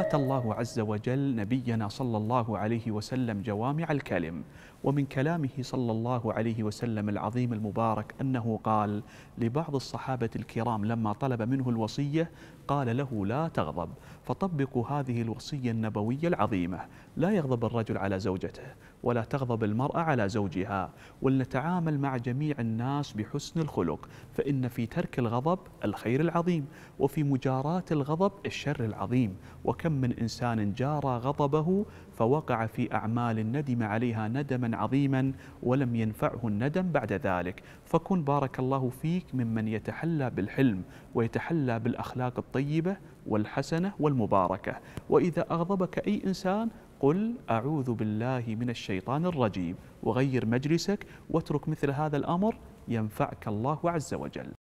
آتى الله عز وجل نبينا صلى الله عليه وسلم جوامع الكلم ومن كلامه صلى الله عليه وسلم العظيم المبارك أنه قال لبعض الصحابة الكرام لما طلب منه الوصية قال له لا تغضب فطبقوا هذه الوصية النبوية العظيمة لا يغضب الرجل على زوجته ولا تغضب المرأة على زوجها ولنتعامل مع جميع الناس بحسن الخلق فإن في ترك الغضب الخير العظيم وفي مجاراة الغضب الشر العظيم وكما كم من إنسان جارى غضبه فوقع في أعمال ندم عليها ندما عظيما ولم ينفعه الندم بعد ذلك فكن بارك الله فيك ممن يتحلى بالحلم ويتحلى بالأخلاق الطيبة والحسنة والمباركة وإذا أغضبك أي إنسان قل أعوذ بالله من الشيطان الرجيم وغير مجلسك واترك مثل هذا الأمر ينفعك الله عز وجل